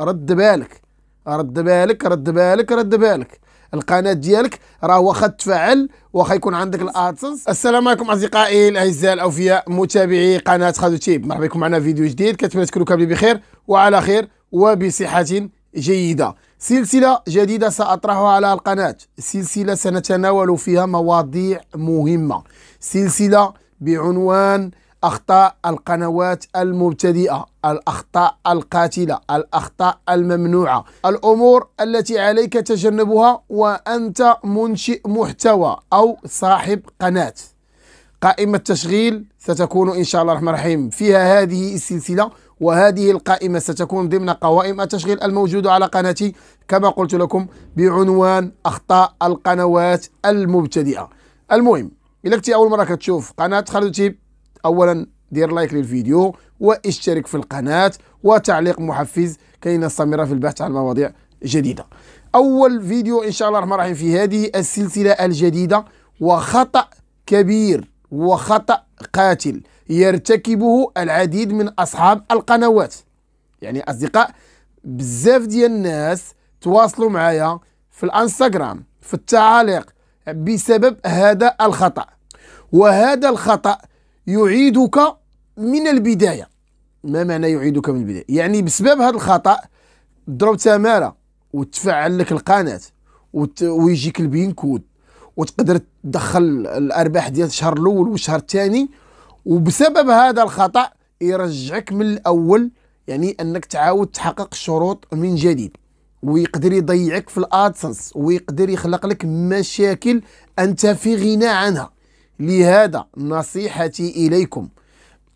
رد بالك رد بالك رد بالك رد بالك القناه ديالك راه واخا تفعل واخا يكون عندك الادسنس السلام عليكم اصدقائي الاعزاء الاوفياء متابعي قناه خادو تيب مرحبا بكم معنا فيديو جديد كنتمنى تكونوا كاملين بخير وعلى خير وبصحه جيده سلسله جديده ساطرحها على القناه سلسله سنتناول فيها مواضيع مهمه سلسله بعنوان أخطاء القنوات المبتدئة الأخطاء القاتلة الأخطاء الممنوعة الأمور التي عليك تجنبها وأنت منشئ محتوى أو صاحب قناة قائمة تشغيل ستكون إن شاء الله الرحمن الرحيم فيها هذه السلسلة وهذه القائمة ستكون ضمن قوائم التشغيل الموجودة على قناتي كما قلت لكم بعنوان أخطاء القنوات المبتدئة المهم إذا أول مرة كتشوف قناة خالد تيب اولا دير لايك للفيديو واشترك في القناه وتعليق محفز كي نستمر في البحث عن مواضيع جديده اول فيديو ان شاء الله الرحمن الرحيم في هذه السلسله الجديده وخطا كبير وخطا قاتل يرتكبه العديد من اصحاب القنوات يعني اصدقاء بزاف ديال الناس تواصلوا معايا في الانستغرام في التعاليق بسبب هذا الخطا وهذا الخطا يعيدك من البدايه ما معنى يعيدك من البدايه يعني بسبب هذا الخطا ضربت تماره وتفعل لك القناه وت... ويجيك البين كود وتقدر تدخل الارباح ديال الشهر الاول والشهر الثاني وبسبب هذا الخطا يرجعك من الاول يعني انك تعاود تحقق الشروط من جديد ويقدر يضيعك في الادسنس ويقدر يخلق لك مشاكل انت في غنى عنها لهذا نصيحتي اليكم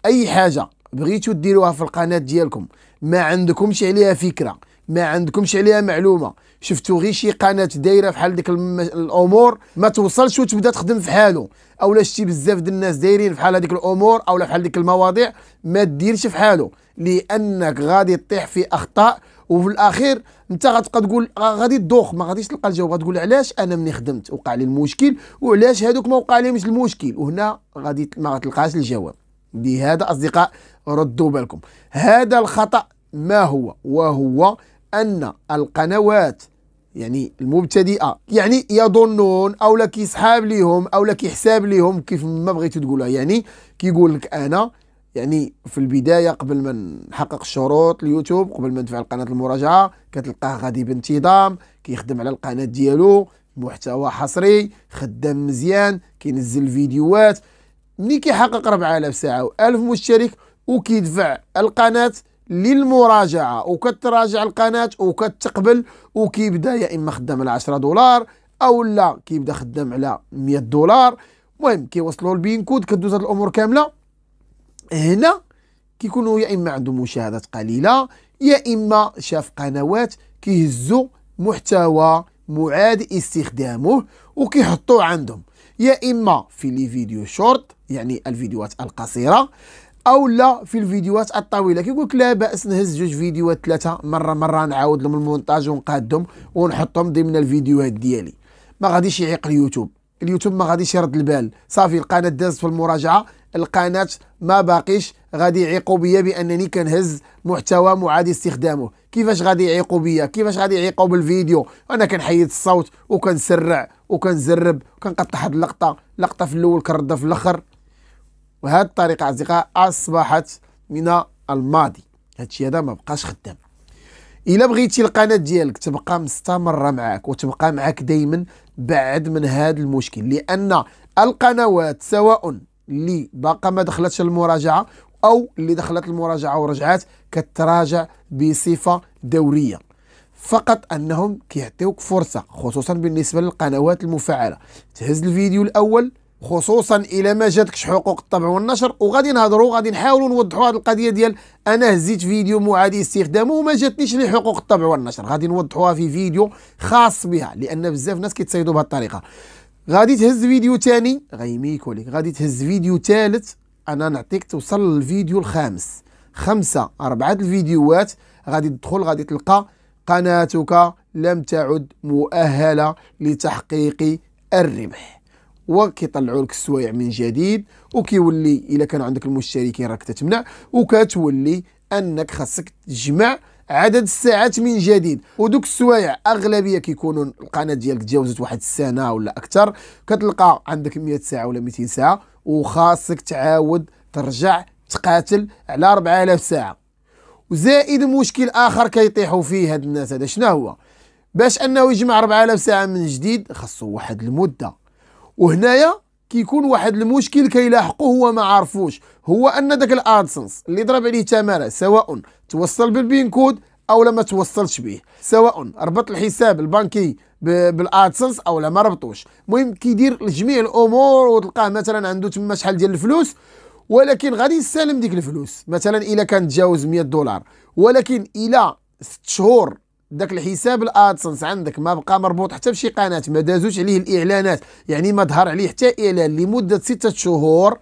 اي حاجه بغيتو ديروها في القناه ديالكم ما عندكمش عليها فكره ما عندكمش عليها معلومه شفتوا غير شي قناه دايره بحال ديك الامور ما توصلش وتبدا تخدم في حالو اولا شتي بزاف ديال الناس دايرين بحال هذيك الامور اولا بحال ديك المواضيع ما ديرش في حالو لانك غادي تطيح في اخطاء وفي الاخير انت غتبقى تقول غادي تدوخ ما غاديش تلقى الجواب غتقول علاش انا ملي خدمت وقع لي المشكل وعلاش هذوك ما وقع لهمش المشكل وهنا غادي ما غتلقاش الجواب بهذا اصدقاء ردوا بالكم هذا الخطا ما هو وهو ان القنوات يعني المبتدئه يعني يظنون او لك كيسحاب ليهم او لك كيحساب ليهم كيف ما بغيتو تقولها يعني كيقول لك انا يعني في البدايه قبل ما نحقق الشروط اليوتيوب قبل ما ندفع القناه المراجعه كتلقاه غادي بانتظام كيخدم على القناه ديالو محتوى حصري خدام مزيان كينزل فيديوهات ملي كيحقق 4000 ساعه و1000 مشترك وكيدفع القناه للمراجعه وكتراجع القناه وكتقبل وكيبدا يا اما خدام على 10 دولار او لا كيبدا خدام على 100 دولار المهم كيوصلوا البين كود كدوز هاد الامور كامله هنا كيكونوا يا اما عندهم مشاهدات قليله يا اما شاف قنوات كيهزوا محتوى معاد استخدامه وكيحطوه عندهم يا اما في لي فيديو شورت يعني الفيديوهات القصيره او لا في الفيديوهات الطويله كيقول لك لا باس نهز جوج فيديوهات ثلاثه مره مره نعاود لهم المونتاج ونقادهم ونحطهم ضمن الفيديوهات ديالي ما غاديش يعيق اليوتيوب اليوتيوب ما غاديش يرد البال صافي القناه دازت في المراجعه القناة ما باقيش غادي يعيقوا بيا بانني كنهز محتوى معاد استخدامه كيفاش غادي يعيقوا بيا كيفاش غادي يعيقوا بالفيديو انا كنحيد الصوت وكنسرع وكنزرب وكنقطع هاد اللقطه لقطه في الاول كنردها في الاخر وهاد الطريقه اصدقاء اصبحت من الماضي هادشي هذا ما بقاش خدام الا بغيتي القناه ديالك تبقى مستمره معاك وتبقى معاك دائما بعد من هذا المشكل لان القنوات سواء اللي باقا ما دخلتش المراجعه او اللي دخلت المراجعه ورجعات كتراجع بصفه دوريه فقط انهم كيعطيوك فرصه خصوصا بالنسبه للقنوات المفعله تهز الفيديو الاول خصوصا الى ما جاتكش حقوق الطبع والنشر وغادي نهضروا غادي نحاولوا نوضحوا هذه القضيه ديال انا هزيت فيديو معادي استخدامه وما جاتنيش لي حقوق الطبع والنشر غادي نوضحوها في فيديو خاص بها لان بزاف ناس كيتصيدوا بهذه الطريقه غادي تهز فيديو تاني غيميك لك غادي تهز فيديو تالت انا نعطيك توصل للفيديو الخامس خمسة أربعة الفيديوهات غادي تدخل غادي تلقى قناتك لم تعد مؤهلة لتحقيق الربح وكيطلعوا لك السوايع من جديد وكيولي الا كان عندك المشتركين راك تتمنع وكتولي انك خاصك تجمع عدد الساعات من جديد ودوك السوايع اغلبيه كيكونوا القناه ديالك تجاوزت واحد السنه ولا اكثر كتلقى عندك 100 ساعه ولا 200 ساعه وخاصك تعاود ترجع تقاتل على 4000 ساعه وزائد مشكل اخر كيطيحوا فيه هاد الناس هذا شنو هو باش انه يجمع 4000 ساعه من جديد خاصو واحد المده وهنايا كيكون واحد المشكل كيلاحقو هو ما عارفوش هو ان داك الادسنس اللي ضرب عليه تماره سواء توصل بالبين كود او لما توصلش به سواء ربط الحساب البنكي بالادسنس او لما ما ربطوش المهم كيدير جميع الامور وتلقاه مثلا عنده تما شحال ديال الفلوس ولكن غادي يستلم ديك الفلوس مثلا الا كان تجاوز 100 دولار ولكن الى 6 شهور داك الحساب الادسنس عندك ما بقى مربوط حتى بشي قناه ما دازوش عليه الاعلانات يعني ما ظهر عليه حتى اعلان لمده ستة شهور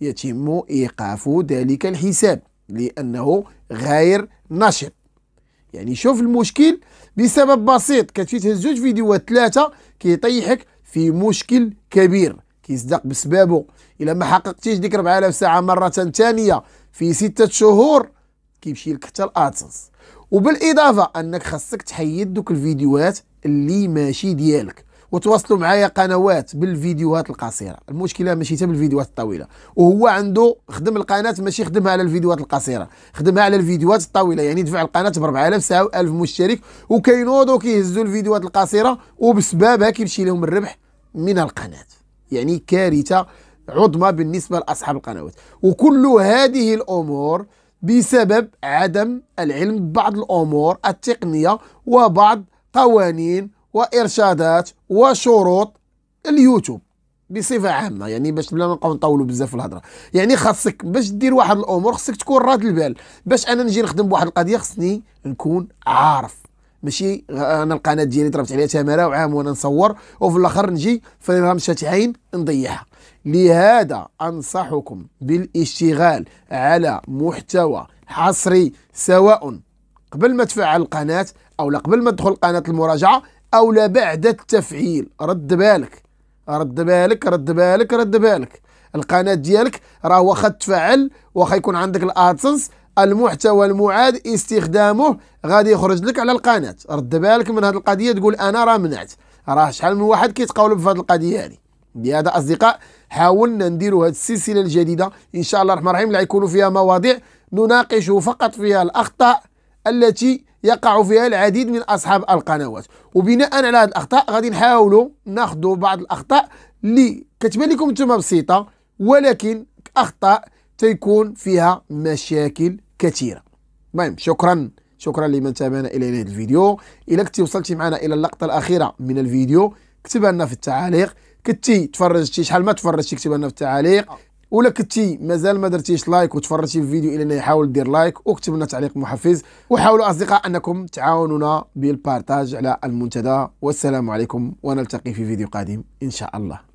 يتم ايقاف ذلك الحساب لانه غير نشط يعني شوف المشكل بسبب بسيط كتمشي تهز جوج فيديوهات ثلاثه كيطيحك في مشكل كبير كيصدق بسبابه الا ما حققتيش ديك 4000 ساعه مره ثانيه في ستة شهور كيمشي لك حتى الادسنس وبالاضافه انك خاصك تحيد دوك الفيديوهات اللي ماشي ديالك وتواصلوا معايا قنوات بالفيديوهات القصيره المشكله ماشي حتى بالفيديوهات الطويله وهو عنده خدم القناه ماشي خدمها على الفيديوهات القصيره خدمها على الفيديوهات الطويله يعني دفع القناه ب 4000 ساعه و 1000 مشترك وكينوضوا كيهزوا الفيديوهات القصيره وبسببها كيمشي لهم الربح من القناه يعني كارثه عظمى بالنسبه لاصحاب القنوات وكل هذه الامور بسبب عدم العلم ببعض الأمور التقنية وبعض قوانين وإرشادات وشروط اليوتيوب بصفه عامه يعني باش بلا ما نبقاو نطولوا بزاف في الهضره يعني خاصك باش دير واحد الامور خاصك تكون راد البال باش انا نجي نخدم بواحد القضيه خصني نكون عارف ماشي انا القناه ديالي ضربت عليها تماره وعام وانا نصور وفي الاخر نجي في رمشة عين نضيعها لهذا انصحكم بالاشتغال على محتوى حصري سواء قبل ما تفعل القناه او لا قبل ما تدخل قناه المراجعه او لا بعد التفعيل رد بالك رد بالك رد بالك رد بالك القناه ديالك راه واخا تفعل واخا يكون عندك الادسنس المحتوى المعاد استخدامه غادي يخرج لك على القناه رد بالك من هذه القضيه تقول انا راه منعت راه شحال من واحد كيتقاولب في هذه القضيه يعني لهذا اصدقاء حاولنا نديروا هذه السلسله الجديده ان شاء الله الرحمن الرحيم اللي يكونوا فيها مواضيع نناقش فقط فيها الاخطاء التي يقع فيها العديد من اصحاب القنوات وبناء على هذه الاخطاء غادي نحاولوا ناخذوا بعض الاخطاء اللي كتبان لكم انتم بسيطه ولكن اخطاء تيكون فيها مشاكل كثيرة مهم شكرا شكرا لمن تابعنا الى نهايه الفيديو إذا كنت وصلتي معنا الى اللقطه الاخيره من الفيديو كتب لنا في التعاليق كنتي تفرجتي شحال ما تفرجتي كتب لنا في التعاليق ولا كنتي مازال ما درتيش لايك وتفرجتي في الفيديو الى نهايه حاول دير لايك وكتب لنا تعليق محفز وحاولوا اصدقاء انكم تعاونونا بالبارتاج على المنتدى والسلام عليكم ونلتقي في فيديو قادم ان شاء الله